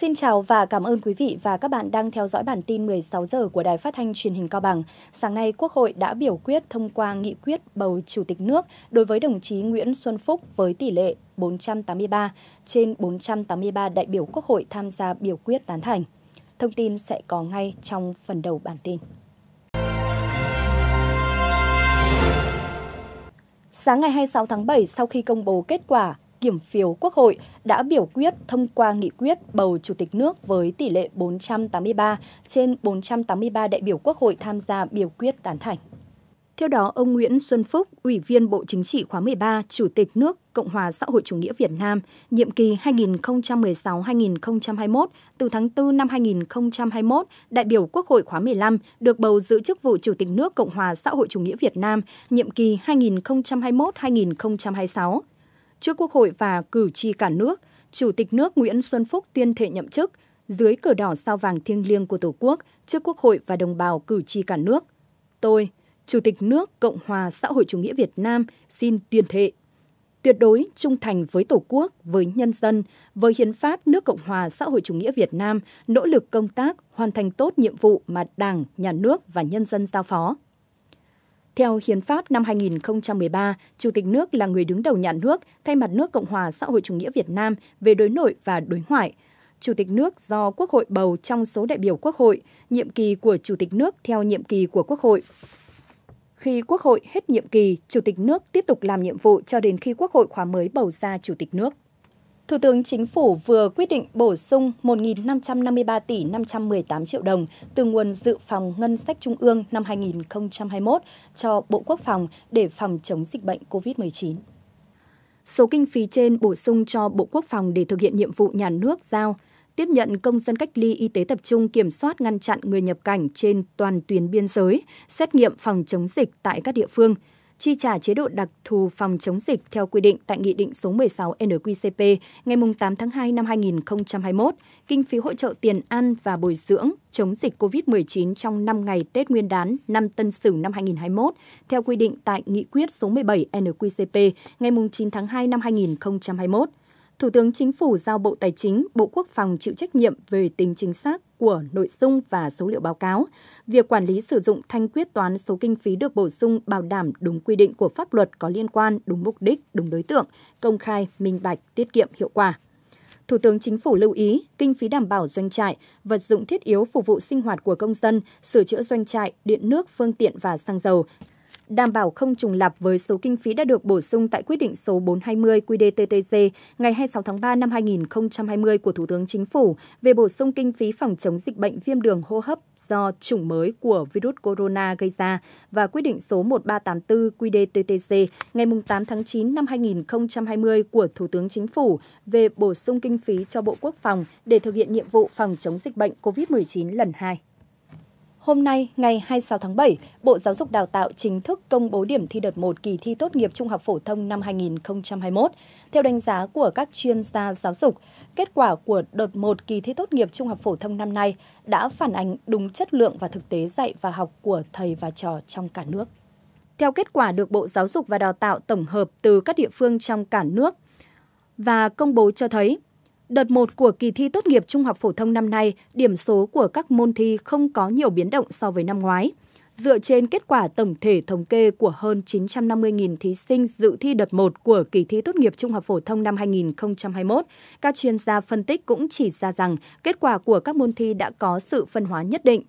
Xin chào và cảm ơn quý vị và các bạn đang theo dõi bản tin 16 giờ của Đài Phát thanh Truyền hình Cao Bằng. Sáng nay, Quốc hội đã biểu quyết thông qua nghị quyết bầu Chủ tịch nước đối với đồng chí Nguyễn Xuân Phúc với tỷ lệ 483 trên 483 đại biểu Quốc hội tham gia biểu quyết tán thành. Thông tin sẽ có ngay trong phần đầu bản tin. Sáng ngày 26 tháng 7, sau khi công bố kết quả kiểm phiếu Quốc hội đã biểu quyết thông qua nghị quyết bầu Chủ tịch nước với tỷ lệ 483 trên 483 đại biểu Quốc hội tham gia biểu quyết tán thành. Theo đó, ông Nguyễn Xuân Phúc, Ủy viên Bộ Chính trị khóa 13, Chủ tịch nước Cộng hòa xã hội chủ nghĩa Việt Nam, nhiệm kỳ 2016-2021, từ tháng 4 năm 2021, đại biểu Quốc hội khóa 15 được bầu giữ chức vụ Chủ tịch nước Cộng hòa xã hội chủ nghĩa Việt Nam, nhiệm kỳ 2021-2026 trước Quốc hội và cử tri cả nước, Chủ tịch nước Nguyễn Xuân Phúc tuyên thệ nhậm chức dưới cờ đỏ sao vàng thiêng liêng của Tổ quốc trước Quốc hội và đồng bào cử tri cả nước. Tôi, Chủ tịch nước Cộng hòa xã hội chủ nghĩa Việt Nam xin tuyên thệ tuyệt đối trung thành với Tổ quốc, với nhân dân, với hiến pháp nước Cộng hòa xã hội chủ nghĩa Việt Nam, nỗ lực công tác, hoàn thành tốt nhiệm vụ mà Đảng, Nhà nước và nhân dân giao phó. Theo Hiến pháp năm 2013, Chủ tịch nước là người đứng đầu nhà nước thay mặt nước Cộng hòa xã hội chủ nghĩa Việt Nam về đối nội và đối ngoại. Chủ tịch nước do Quốc hội bầu trong số đại biểu Quốc hội, nhiệm kỳ của Chủ tịch nước theo nhiệm kỳ của Quốc hội. Khi Quốc hội hết nhiệm kỳ, Chủ tịch nước tiếp tục làm nhiệm vụ cho đến khi Quốc hội khóa mới bầu ra Chủ tịch nước. Thủ tướng Chính phủ vừa quyết định bổ sung 1.553 tỷ 518 triệu đồng từ nguồn dự phòng ngân sách trung ương năm 2021 cho Bộ Quốc phòng để phòng chống dịch bệnh COVID-19. Số kinh phí trên bổ sung cho Bộ Quốc phòng để thực hiện nhiệm vụ nhà nước giao, tiếp nhận công dân cách ly y tế tập trung kiểm soát ngăn chặn người nhập cảnh trên toàn tuyến biên giới, xét nghiệm phòng chống dịch tại các địa phương – chi trả chế độ đặc thù phòng chống dịch theo quy định tại Nghị định số 16 NQCP ngày 8 tháng 2 năm 2021, kinh phí hỗ trợ tiền ăn và bồi dưỡng chống dịch COVID-19 trong 5 ngày Tết Nguyên đán năm Tân Sửu năm 2021 theo quy định tại Nghị quyết số 17 NQCP ngày 9 tháng 2 năm 2021. Thủ tướng Chính phủ giao Bộ Tài chính, Bộ Quốc phòng chịu trách nhiệm về tính chính xác của nội dung và số liệu báo cáo, việc quản lý sử dụng thanh quyết toán số kinh phí được bổ sung bảo đảm đúng quy định của pháp luật có liên quan, đúng mục đích, đúng đối tượng, công khai, minh bạch, tiết kiệm, hiệu quả. Thủ tướng Chính phủ lưu ý, kinh phí đảm bảo doanh trại, vật dụng thiết yếu phục vụ sinh hoạt của công dân, sửa chữa doanh trại, điện nước, phương tiện và xăng dầu đảm bảo không trùng lặp với số kinh phí đã được bổ sung tại quyết định số 420 qđ ngày 26 tháng 3 năm 2020 của Thủ tướng Chính phủ về bổ sung kinh phí phòng chống dịch bệnh viêm đường hô hấp do chủng mới của virus corona gây ra và quyết định số 1384 qđ ngày 8 tháng 9 năm 2020 của Thủ tướng Chính phủ về bổ sung kinh phí cho Bộ Quốc phòng để thực hiện nhiệm vụ phòng chống dịch bệnh COVID-19 lần 2. Hôm nay, ngày 26 tháng 7, Bộ Giáo dục Đào tạo chính thức công bố điểm thi đợt 1 kỳ thi tốt nghiệp trung học phổ thông năm 2021. Theo đánh giá của các chuyên gia giáo dục, kết quả của đợt 1 kỳ thi tốt nghiệp trung học phổ thông năm nay đã phản ánh đúng chất lượng và thực tế dạy và học của thầy và trò trong cả nước. Theo kết quả được Bộ Giáo dục và Đào tạo tổng hợp từ các địa phương trong cả nước và công bố cho thấy, Đợt 1 của kỳ thi tốt nghiệp trung học phổ thông năm nay, điểm số của các môn thi không có nhiều biến động so với năm ngoái. Dựa trên kết quả tổng thể thống kê của hơn 950.000 thí sinh dự thi đợt 1 của kỳ thi tốt nghiệp trung học phổ thông năm 2021, các chuyên gia phân tích cũng chỉ ra rằng kết quả của các môn thi đã có sự phân hóa nhất định.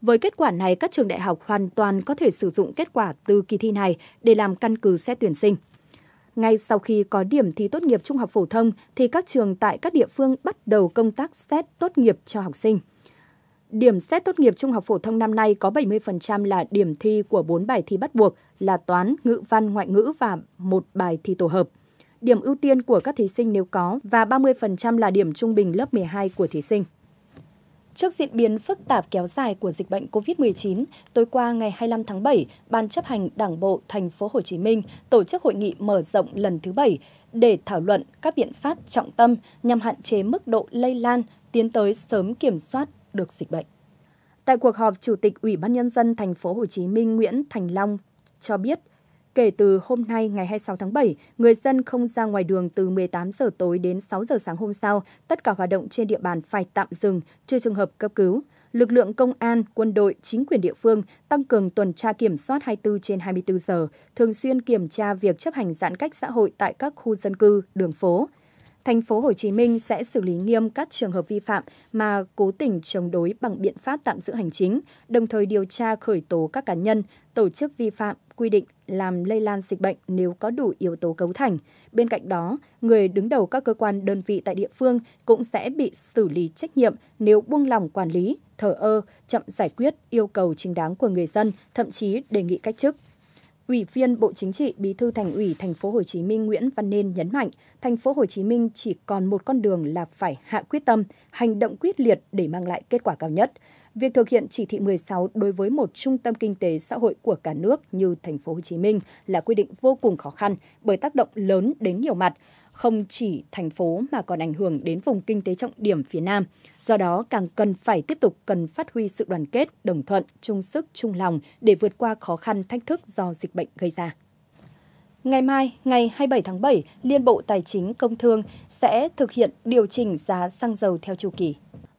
Với kết quả này, các trường đại học hoàn toàn có thể sử dụng kết quả từ kỳ thi này để làm căn cứ xét tuyển sinh. Ngay sau khi có điểm thi tốt nghiệp trung học phổ thông thì các trường tại các địa phương bắt đầu công tác xét tốt nghiệp cho học sinh. Điểm xét tốt nghiệp trung học phổ thông năm nay có 70% là điểm thi của 4 bài thi bắt buộc là toán, ngữ văn, ngoại ngữ và một bài thi tổ hợp. Điểm ưu tiên của các thí sinh nếu có và 30% là điểm trung bình lớp 12 của thí sinh. Trước diễn biến phức tạp kéo dài của dịch bệnh COVID-19, tối qua ngày 25 tháng 7, Ban chấp hành Đảng bộ thành phố Hồ Chí Minh tổ chức hội nghị mở rộng lần thứ 7 để thảo luận các biện pháp trọng tâm nhằm hạn chế mức độ lây lan, tiến tới sớm kiểm soát được dịch bệnh. Tại cuộc họp, Chủ tịch Ủy ban nhân dân thành phố Hồ Chí Minh Nguyễn Thành Long cho biết Kể từ hôm nay ngày 26 tháng 7, người dân không ra ngoài đường từ 18 giờ tối đến 6 giờ sáng hôm sau, tất cả hoạt động trên địa bàn phải tạm dừng, trừ trường hợp cấp cứu. Lực lượng công an, quân đội, chính quyền địa phương tăng cường tuần tra kiểm soát 24 trên 24 giờ, thường xuyên kiểm tra việc chấp hành giãn cách xã hội tại các khu dân cư, đường phố thành phố Hồ Chí Minh sẽ xử lý nghiêm các trường hợp vi phạm mà cố tình chống đối bằng biện pháp tạm giữ hành chính, đồng thời điều tra khởi tố các cá nhân, tổ chức vi phạm quy định làm lây lan dịch bệnh nếu có đủ yếu tố cấu thành. Bên cạnh đó, người đứng đầu các cơ quan đơn vị tại địa phương cũng sẽ bị xử lý trách nhiệm nếu buông lỏng quản lý, thờ ơ, chậm giải quyết yêu cầu chính đáng của người dân, thậm chí đề nghị cách chức. Ủy viên Bộ Chính trị, Bí thư Thành ủy Thành phố Hồ Chí Minh Nguyễn Văn Nên nhấn mạnh, Thành phố Hồ Chí Minh chỉ còn một con đường là phải hạ quyết tâm, hành động quyết liệt để mang lại kết quả cao nhất. Việc thực hiện chỉ thị 16 đối với một trung tâm kinh tế xã hội của cả nước như Thành phố Hồ Chí Minh là quy định vô cùng khó khăn bởi tác động lớn đến nhiều mặt không chỉ thành phố mà còn ảnh hưởng đến vùng kinh tế trọng điểm phía Nam. Do đó, càng cần phải tiếp tục cần phát huy sự đoàn kết, đồng thuận, chung sức, chung lòng để vượt qua khó khăn, thách thức do dịch bệnh gây ra. Ngày mai, ngày 27 tháng 7, Liên Bộ Tài chính Công Thương sẽ thực hiện điều chỉnh giá xăng dầu theo chu kỳ.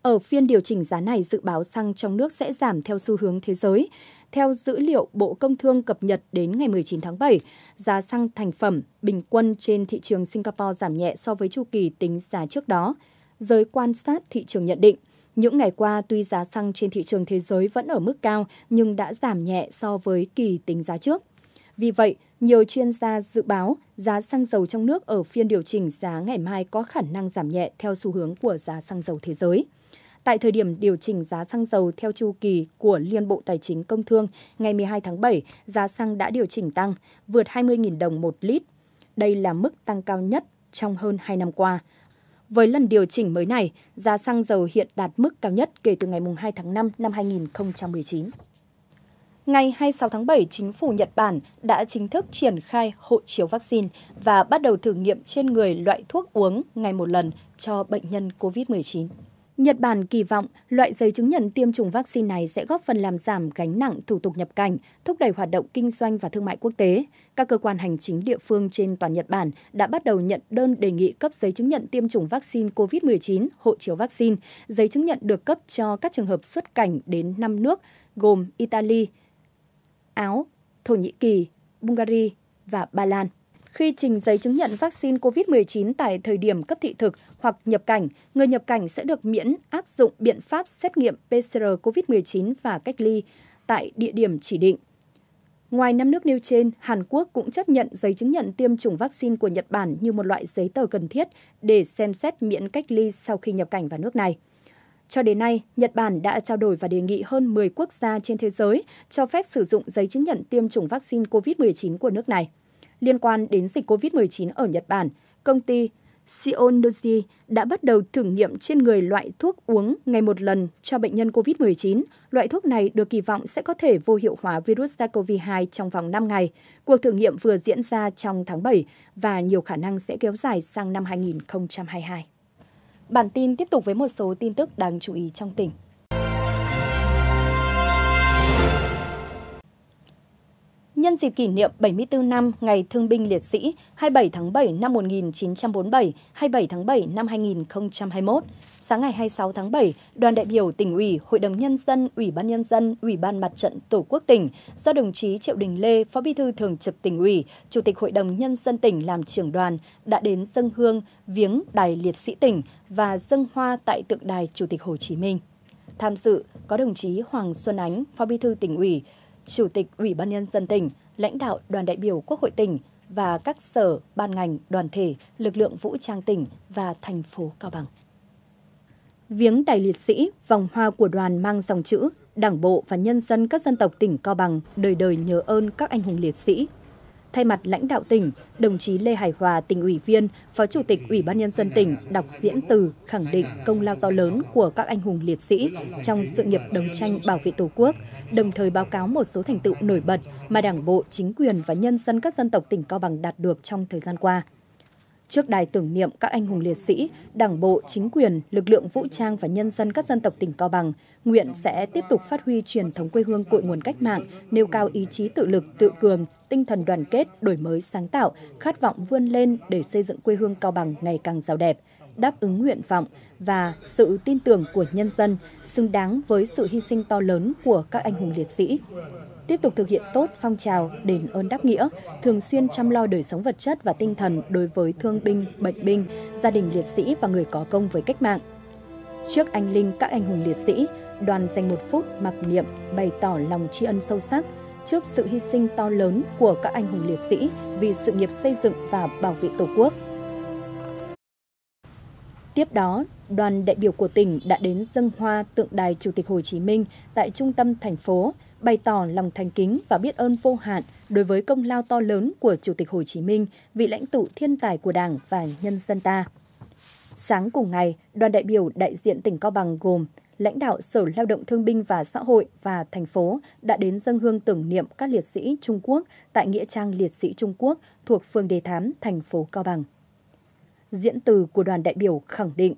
Ở phiên điều chỉnh giá này, dự báo xăng trong nước sẽ giảm theo xu hướng thế giới. Theo dữ liệu Bộ Công Thương cập nhật đến ngày 19 tháng 7, giá xăng thành phẩm bình quân trên thị trường Singapore giảm nhẹ so với chu kỳ tính giá trước đó. Giới quan sát thị trường nhận định, những ngày qua tuy giá xăng trên thị trường thế giới vẫn ở mức cao nhưng đã giảm nhẹ so với kỳ tính giá trước. Vì vậy, nhiều chuyên gia dự báo giá xăng dầu trong nước ở phiên điều chỉnh giá ngày mai có khả năng giảm nhẹ theo xu hướng của giá xăng dầu thế giới. Tại thời điểm điều chỉnh giá xăng dầu theo chu kỳ của Liên Bộ Tài chính Công Thương ngày 12 tháng 7, giá xăng đã điều chỉnh tăng, vượt 20.000 đồng một lít. Đây là mức tăng cao nhất trong hơn 2 năm qua. Với lần điều chỉnh mới này, giá xăng dầu hiện đạt mức cao nhất kể từ ngày 2 tháng 5 năm 2019 ngày 26 tháng 7, chính phủ Nhật Bản đã chính thức triển khai hộ chiếu vaccine và bắt đầu thử nghiệm trên người loại thuốc uống ngày một lần cho bệnh nhân COVID-19. Nhật Bản kỳ vọng loại giấy chứng nhận tiêm chủng vaccine này sẽ góp phần làm giảm gánh nặng thủ tục nhập cảnh, thúc đẩy hoạt động kinh doanh và thương mại quốc tế. Các cơ quan hành chính địa phương trên toàn Nhật Bản đã bắt đầu nhận đơn đề nghị cấp giấy chứng nhận tiêm chủng vaccine COVID-19, hộ chiếu vaccine. Giấy chứng nhận được cấp cho các trường hợp xuất cảnh đến 5 nước gồm Italy, Áo, Thổ Nhĩ Kỳ, Bulgaria và Ba Lan. Khi trình giấy chứng nhận vaccine COVID-19 tại thời điểm cấp thị thực hoặc nhập cảnh, người nhập cảnh sẽ được miễn áp dụng biện pháp xét nghiệm PCR COVID-19 và cách ly tại địa điểm chỉ định. Ngoài năm nước nêu trên, Hàn Quốc cũng chấp nhận giấy chứng nhận tiêm chủng vaccine của Nhật Bản như một loại giấy tờ cần thiết để xem xét miễn cách ly sau khi nhập cảnh vào nước này. Cho đến nay, Nhật Bản đã trao đổi và đề nghị hơn 10 quốc gia trên thế giới cho phép sử dụng giấy chứng nhận tiêm chủng vaccine COVID-19 của nước này. Liên quan đến dịch COVID-19 ở Nhật Bản, công ty Sionoji đã bắt đầu thử nghiệm trên người loại thuốc uống ngày một lần cho bệnh nhân COVID-19. Loại thuốc này được kỳ vọng sẽ có thể vô hiệu hóa virus SARS-CoV-2 trong vòng 5 ngày. Cuộc thử nghiệm vừa diễn ra trong tháng 7 và nhiều khả năng sẽ kéo dài sang năm 2022. Bản tin tiếp tục với một số tin tức đáng chú ý trong tỉnh. Nhân dịp kỷ niệm 74 năm Ngày Thương binh Liệt sĩ 27 tháng 7 năm 1947, 27 tháng 7 năm 2021, sáng ngày 26 tháng 7, đoàn đại biểu tỉnh ủy, Hội đồng Nhân dân, Ủy ban Nhân dân, Ủy ban Mặt trận Tổ quốc tỉnh do đồng chí Triệu Đình Lê, Phó Bí thư Thường trực tỉnh ủy, Chủ tịch Hội đồng Nhân dân tỉnh làm trưởng đoàn đã đến dân hương viếng Đài Liệt sĩ tỉnh và dân hoa tại tượng đài Chủ tịch Hồ Chí Minh. Tham dự có đồng chí Hoàng Xuân Ánh, Phó Bí thư tỉnh ủy, Chủ tịch Ủy ban nhân dân tỉnh, lãnh đạo đoàn đại biểu Quốc hội tỉnh và các sở, ban ngành, đoàn thể, lực lượng vũ trang tỉnh và thành phố Cao Bằng. Viếng đại liệt sĩ, vòng hoa của đoàn mang dòng chữ Đảng bộ và nhân dân các dân tộc tỉnh Cao Bằng đời đời nhớ ơn các anh hùng liệt sĩ Thay mặt lãnh đạo tỉnh, đồng chí Lê Hải Hòa, tỉnh ủy viên, Phó Chủ tịch Ủy ban Nhân dân tỉnh đọc diễn từ khẳng định công lao to lớn của các anh hùng liệt sĩ trong sự nghiệp đấu tranh bảo vệ Tổ quốc, đồng thời báo cáo một số thành tựu nổi bật mà Đảng bộ, chính quyền và nhân dân các dân tộc tỉnh Cao Bằng đạt được trong thời gian qua. Trước đài tưởng niệm các anh hùng liệt sĩ, Đảng bộ, chính quyền, lực lượng vũ trang và nhân dân các dân tộc tỉnh Cao Bằng nguyện sẽ tiếp tục phát huy truyền thống quê hương cội nguồn cách mạng, nêu cao ý chí tự lực, tự cường, tinh thần đoàn kết, đổi mới sáng tạo, khát vọng vươn lên để xây dựng quê hương Cao Bằng ngày càng giàu đẹp, đáp ứng nguyện vọng và sự tin tưởng của nhân dân, xứng đáng với sự hy sinh to lớn của các anh hùng liệt sĩ tiếp tục thực hiện tốt phong trào đền ơn đáp nghĩa, thường xuyên chăm lo đời sống vật chất và tinh thần đối với thương binh, bệnh binh, gia đình liệt sĩ và người có công với cách mạng. Trước anh linh các anh hùng liệt sĩ, đoàn dành một phút mặc niệm bày tỏ lòng tri ân sâu sắc trước sự hy sinh to lớn của các anh hùng liệt sĩ vì sự nghiệp xây dựng và bảo vệ Tổ quốc. Tiếp đó, đoàn đại biểu của tỉnh đã đến dâng hoa tượng đài Chủ tịch Hồ Chí Minh tại trung tâm thành phố bày tỏ lòng thành kính và biết ơn vô hạn đối với công lao to lớn của Chủ tịch Hồ Chí Minh, vị lãnh tụ thiên tài của Đảng và nhân dân ta. Sáng cùng ngày, đoàn đại biểu đại diện tỉnh Cao Bằng gồm lãnh đạo Sở Lao động Thương binh và Xã hội và thành phố đã đến dân hương tưởng niệm các liệt sĩ Trung Quốc tại Nghĩa trang Liệt sĩ Trung Quốc thuộc phường Đề Thám, thành phố Cao Bằng. Diễn từ của đoàn đại biểu khẳng định,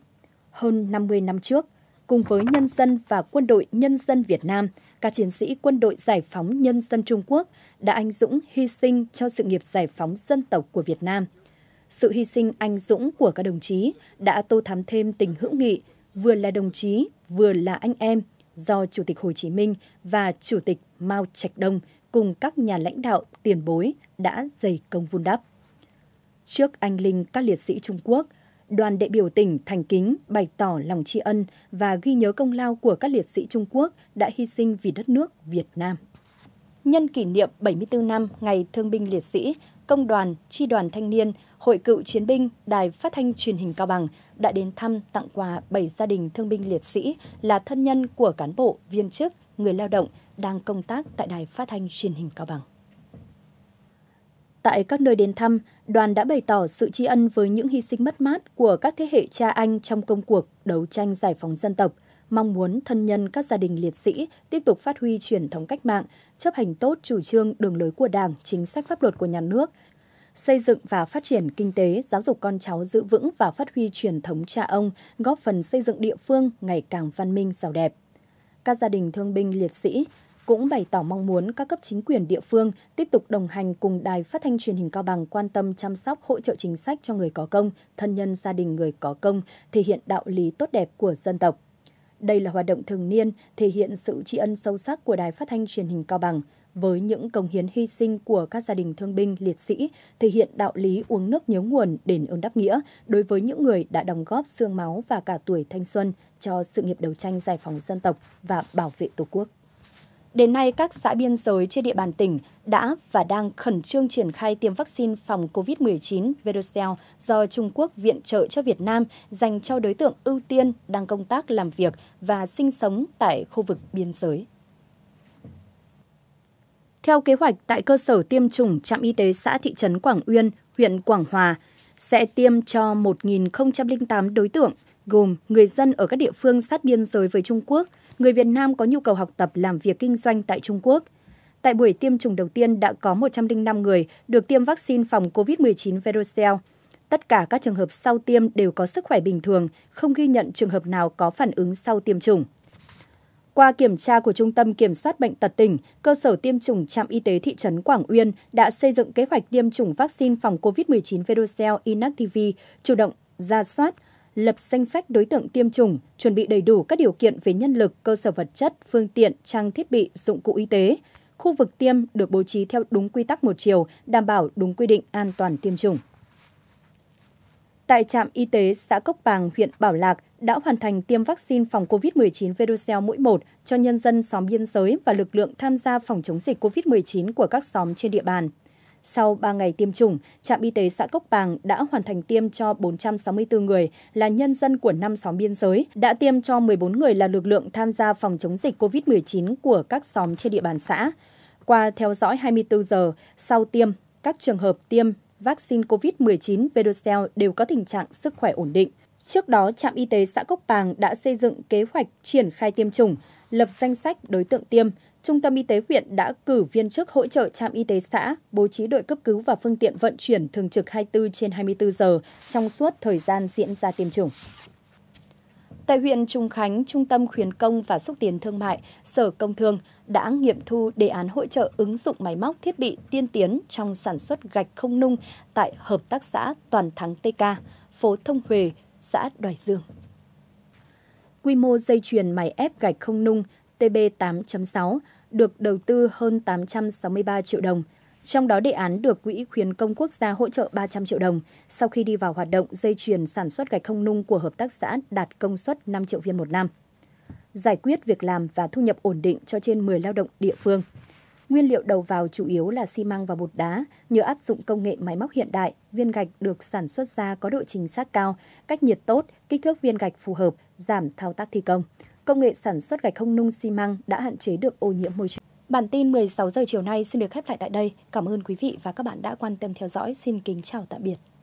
hơn 50 năm trước, cùng với nhân dân và quân đội nhân dân Việt Nam, các chiến sĩ quân đội giải phóng nhân dân Trung Quốc đã anh dũng hy sinh cho sự nghiệp giải phóng dân tộc của Việt Nam. Sự hy sinh anh dũng của các đồng chí đã tô thắm thêm tình hữu nghị, vừa là đồng chí, vừa là anh em, do Chủ tịch Hồ Chí Minh và Chủ tịch Mao Trạch Đông cùng các nhà lãnh đạo tiền bối đã dày công vun đắp. Trước anh linh các liệt sĩ Trung Quốc, đoàn đại biểu tỉnh thành kính bày tỏ lòng tri ân và ghi nhớ công lao của các liệt sĩ Trung Quốc đã hy sinh vì đất nước Việt Nam. Nhân kỷ niệm 74 năm Ngày Thương binh Liệt sĩ, Công đoàn, Tri đoàn Thanh niên, Hội cựu chiến binh, Đài Phát thanh Truyền hình Cao Bằng đã đến thăm tặng quà 7 gia đình thương binh liệt sĩ là thân nhân của cán bộ, viên chức, người lao động đang công tác tại Đài Phát thanh Truyền hình Cao Bằng. Tại các nơi đến thăm, đoàn đã bày tỏ sự tri ân với những hy sinh mất mát của các thế hệ cha anh trong công cuộc đấu tranh giải phóng dân tộc, mong muốn thân nhân các gia đình liệt sĩ tiếp tục phát huy truyền thống cách mạng, chấp hành tốt chủ trương đường lối của Đảng, chính sách pháp luật của nhà nước, xây dựng và phát triển kinh tế, giáo dục con cháu giữ vững và phát huy truyền thống cha ông, góp phần xây dựng địa phương ngày càng văn minh giàu đẹp. Các gia đình thương binh liệt sĩ, cũng bày tỏ mong muốn các cấp chính quyền địa phương tiếp tục đồng hành cùng Đài Phát thanh Truyền hình Cao Bằng quan tâm chăm sóc hỗ trợ chính sách cho người có công, thân nhân gia đình người có công, thể hiện đạo lý tốt đẹp của dân tộc. Đây là hoạt động thường niên thể hiện sự tri ân sâu sắc của Đài Phát thanh Truyền hình Cao Bằng với những công hiến hy sinh của các gia đình thương binh liệt sĩ, thể hiện đạo lý uống nước nhớ nguồn đền ơn đáp nghĩa đối với những người đã đóng góp xương máu và cả tuổi thanh xuân cho sự nghiệp đấu tranh giải phóng dân tộc và bảo vệ Tổ quốc. Đến nay, các xã biên giới trên địa bàn tỉnh đã và đang khẩn trương triển khai tiêm vaccine phòng COVID-19 Verocell do Trung Quốc viện trợ cho Việt Nam dành cho đối tượng ưu tiên đang công tác làm việc và sinh sống tại khu vực biên giới. Theo kế hoạch, tại cơ sở tiêm chủng trạm y tế xã thị trấn Quảng Uyên, huyện Quảng Hòa, sẽ tiêm cho 1.008 đối tượng, gồm người dân ở các địa phương sát biên giới với Trung Quốc – người Việt Nam có nhu cầu học tập làm việc kinh doanh tại Trung Quốc. Tại buổi tiêm chủng đầu tiên đã có 105 người được tiêm vaccine phòng COVID-19 Verocell. Tất cả các trường hợp sau tiêm đều có sức khỏe bình thường, không ghi nhận trường hợp nào có phản ứng sau tiêm chủng. Qua kiểm tra của Trung tâm Kiểm soát Bệnh tật tỉnh, cơ sở tiêm chủng trạm y tế thị trấn Quảng Uyên đã xây dựng kế hoạch tiêm chủng vaccine phòng COVID-19 Verocell Inactivi, chủ động ra soát, lập danh sách đối tượng tiêm chủng, chuẩn bị đầy đủ các điều kiện về nhân lực, cơ sở vật chất, phương tiện, trang thiết bị, dụng cụ y tế. Khu vực tiêm được bố trí theo đúng quy tắc một chiều, đảm bảo đúng quy định an toàn tiêm chủng. Tại trạm y tế xã Cốc Bàng, huyện Bảo Lạc, đã hoàn thành tiêm vaccine phòng COVID-19 Verocell mũi 1 cho nhân dân xóm biên giới và lực lượng tham gia phòng chống dịch COVID-19 của các xóm trên địa bàn. Sau 3 ngày tiêm chủng, trạm y tế xã Cốc Bàng đã hoàn thành tiêm cho 464 người là nhân dân của năm xóm biên giới, đã tiêm cho 14 người là lực lượng tham gia phòng chống dịch COVID-19 của các xóm trên địa bàn xã. Qua theo dõi 24 giờ sau tiêm, các trường hợp tiêm vaccine COVID-19 Verocell đều có tình trạng sức khỏe ổn định. Trước đó, trạm y tế xã Cốc Bàng đã xây dựng kế hoạch triển khai tiêm chủng, lập danh sách đối tượng tiêm – Trung tâm Y tế huyện đã cử viên chức hỗ trợ trạm y tế xã, bố trí đội cấp cứu và phương tiện vận chuyển thường trực 24 trên 24 giờ trong suốt thời gian diễn ra tiêm chủng. Tại huyện Trung Khánh, Trung tâm Khuyến công và Xúc tiến Thương mại, Sở Công Thương đã nghiệm thu đề án hỗ trợ ứng dụng máy móc thiết bị tiên tiến trong sản xuất gạch không nung tại Hợp tác xã Toàn Thắng TK, phố Thông Huề, xã Đoài Dương. Quy mô dây chuyền máy ép gạch không nung TB8.6 được đầu tư hơn 863 triệu đồng. Trong đó đề án được Quỹ khuyến công quốc gia hỗ trợ 300 triệu đồng. Sau khi đi vào hoạt động, dây chuyền sản xuất gạch không nung của hợp tác xã đạt công suất 5 triệu viên một năm. Giải quyết việc làm và thu nhập ổn định cho trên 10 lao động địa phương. Nguyên liệu đầu vào chủ yếu là xi măng và bột đá. Nhờ áp dụng công nghệ máy móc hiện đại, viên gạch được sản xuất ra có độ chính xác cao, cách nhiệt tốt, kích thước viên gạch phù hợp, giảm thao tác thi công công nghệ sản xuất gạch không nung xi măng đã hạn chế được ô nhiễm môi trường. Bản tin 16 giờ chiều nay xin được khép lại tại đây. Cảm ơn quý vị và các bạn đã quan tâm theo dõi. Xin kính chào tạm biệt.